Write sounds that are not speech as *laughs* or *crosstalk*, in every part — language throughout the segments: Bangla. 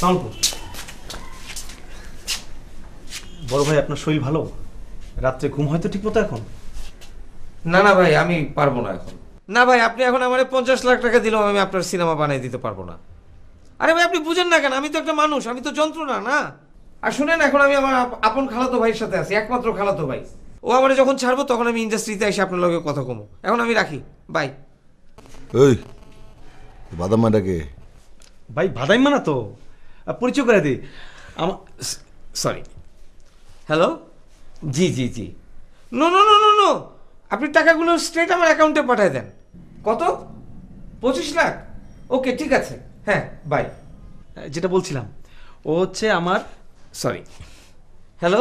সালামপুর বড় ভাই আপনার শরীর ভালো রাত্রে ঘুম হয়তো ঠিক মতো এখন না না ভাই আমি পারবো না এখন না ভাই আপনি এখন আমার পঞ্চাশ লাখ টাকা দিলাম আমি আপনার সিনেমা বানিয়ে দিতে পারবো না আরে ভাই আপনি বুঝেন না কেন আমি তো একটা মানুষ আমি তো যন্ত্র না না আর শুনেন এখন আমি আমার আপন খালাতো ভাইয়ের সাথে আছি একমাত্র খালাতো ভাই ও আমার যখন ছাড়বো তখন আমি ইন্ডাস্ট্রিতে এসে আপনার লগে কথা কমো এখন আমি রাখি বাই এই বাদাম মাটাকে ভাই বাদাই মানা তো পরিচয় করে দিই আমার সরি হ্যালো জি জি জি no no no no no আপনি টাকাগুলো স্ট্রেট আমার অ্যাকাউন্টে পাঠিয়ে দেন কত পঁচিশ লাখ ওকে ঠিক আছে হ্যাঁ বাই যেটা বলছিলাম ও হচ্ছে আমার সরি হ্যালো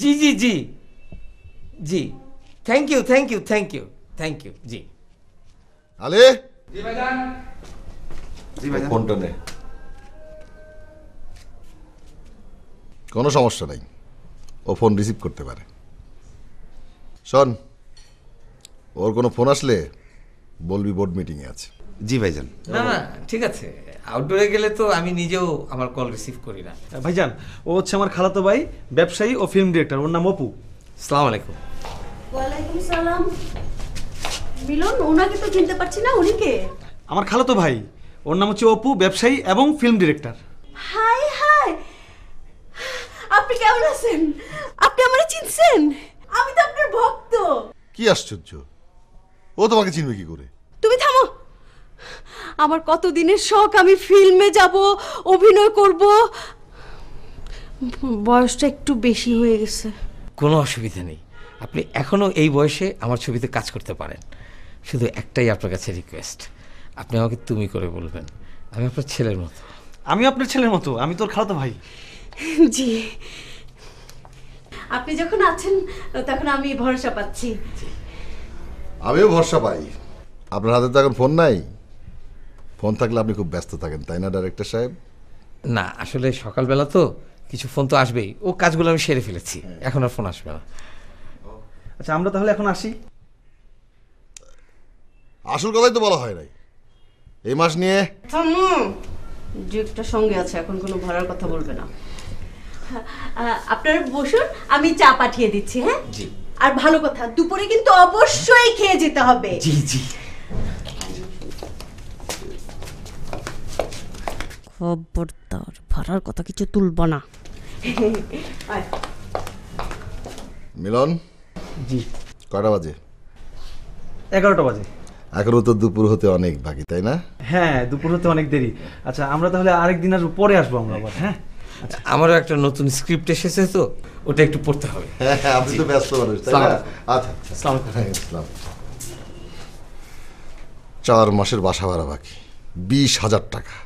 জি জি জি জি thank you thank you thank you thank you জি আলে জি ভাইজান জি ভাইজান ফোনটা নেই কোনো সমস্যা নাই ও ফোন রিসিভ করতে পারে শোন ওর কোনো ফোন আসলে বলবি বোর্ড মিটিংয়ে আছে জি ভাইজান না না ঠিক আছে আউটডোরে গেলে তো আমি নিজেও আমার কল রিসিভ করি না ভাইজান ও হচ্ছে আমার খালাতো ভাই ব্যবসায়ী ও ফিল্ম ডিরেক্টর ওর নাম অপু সালাম আলাইকুম ওয়ালাইকুম সালাম মিলন ওনাকে তো চিনতে পারছি না উনিকে আমার খালাতো ভাই ওর নাম হচ্ছে অপু ব্যবসায়ী এবং ফিল্ম ডিরেক্টর আপনি কেমন আছেন আপনি আমারে চিনছেন আমি তো আপনার ভক্ত কি আশ্চর্য ও তোমাকে চিনবে কি করে তুমি থামো আমার কত দিনের শখ আমি ফিল্মে যাব অভিনয় করব বয়সটা একটু বেশি হয়ে গেছে কোনো অসুবিধা নেই আপনি এখনও এই বয়সে আমার ছবিতে কাজ করতে পারেন শুধু একটাই আপনার কাছে রিকোয়েস্ট আপনি আমাকে তুমি করে বলবেন আমি আপনার ছেলের মতো আমি আপনার ছেলের মতো আমি তোর খালাতো ভাই *laughs* জি আপনি যখন আছেন তখন আমি ভরসা পাচ্ছি আমিও ভরসা পাই আপনার হাতে তো এখন ফোন নাই ফোন থাকলে আপনি খুব ব্যস্ত থাকেন তাই না ডাইরেক্টর সাহেব না আসলে সকালবেলা তো কিছু ফোন তো আসবেই ও কাজগুলো আমি সেরে ফেলেছি এখন আর ফোন আসবে না আচ্ছা আমরা তাহলে এখন আসি আসল কথাই তো বলা হয় নাই এই মাস নিয়ে যুগটা সঙ্গে আছে এখন কোনো ভাড়ার কথা বলবে না আপনারা বসুন আমি চা পাঠিয়ে দিচ্ছি হ্যাঁ আর ভালো কথা দুপুরে কিন্তু অবশ্যই খেয়ে যেতে হবে জি জি খবরদার ভাড়ার কথা কিছু তুলব না মিলন জি কটা বাজে এগারোটা বাজে এখনো তো দুপুর হতে অনেক বাকি তাই না হ্যাঁ দুপুর হতে অনেক দেরি আচ্ছা আমরা তাহলে আরেকদিন আসবো পরে আসবো আমরা আবার হ্যাঁ আচ্ছা, আমারও একটা নতুন স্ক্রিপ্ট এসেছে তো ওটা একটু পড়তে হবে হ্যাঁ হ্যাঁ আপনি তো ব্যস্ত মানুষ তাই আচ্ছা, আচ্ছা, আচ্ছা। হ্যাঁ, চার মাসের বাসা ভাড়া বাকি বিশ হাজার টাকা